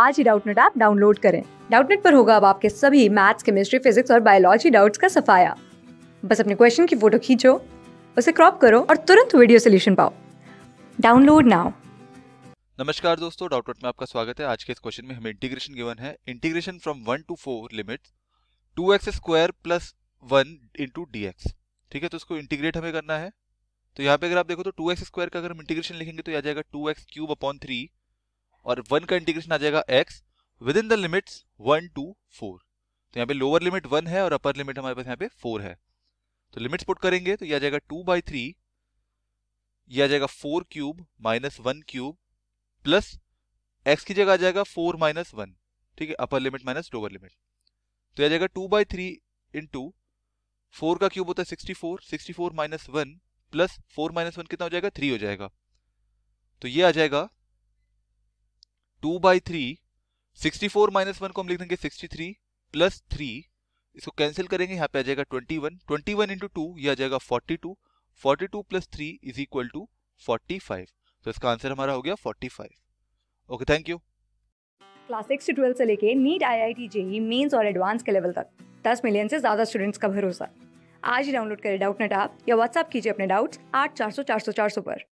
आज ही Doubtnut app download करें डाउटनेट पर होगा अब आपके सभी मैथ्स केमिस्ट्री फिजिक्स और बायोलॉजी डाउट्स का सफाया बस अपने क्वेश्चन की फोटो खींचो उसे क्रॉप करो और तुरंत वीडियो सोल्यूशन पाओ डाउनलोड नाउ नमस्कार दोस्तों डाउटनेट में आपका स्वागत है आज के इस क्वेश्चन में हमें इंटीग्रेशन गिवन है integration from one to four limit to X square plus one into D X ठीक है तो इसको इंटीग्रेट हमें करना है तो यहाँ पे अगर आप देखो तो टू एक्स स्क्वायर का अगर हम इंटीग्रेशन लिखेंगे तो आ जाएगा two X cube upon three और वन का इंटीग्रेशन आ जाएगा X within the limits one to four तो यहाँ पे लोअर लिमिट वन है और अपर लिमिट हमारे पास यहाँ पे फोर है तो लिमिट्स पुट करेंगे तो यह आ जाएगा टू बाई थ्री यह आ जाएगा four cube minus one cube plus X की जगह आ जाएगा फोर माइनस वन ठीक है upper limit minus lower limit तो यह आ जाएगा two by three into four का क्यूब होता है sixty four sixty four minus one plus four minus one कितना हो जाएगा थ्री हो जाएगा तो ये आ जाएगा two by three sixty four minus one को हम लिख देंगे सिक्सटी थ्री प्लस थ्री इसको कैंसिल करेंगे यहाँ पे आ जाएगा twenty one twenty one into two यह आ जाएगा forty two forty two plus three is equal to forty five तो इसका आंसर हमारा हो गया forty five okay thank you class six से ट्वेल्थ से लेके NEET I I T JEE mains और एडवांस के लेवल तक दस मिलियन से ज्यादा स्टूडेंट्स का भरोसा आज ही डाउनलोड करें डाउट नेट आप या व्हाट्सअप कीजिए अपने डाउट्स आठ चार सौ चार सौ चार सौ पर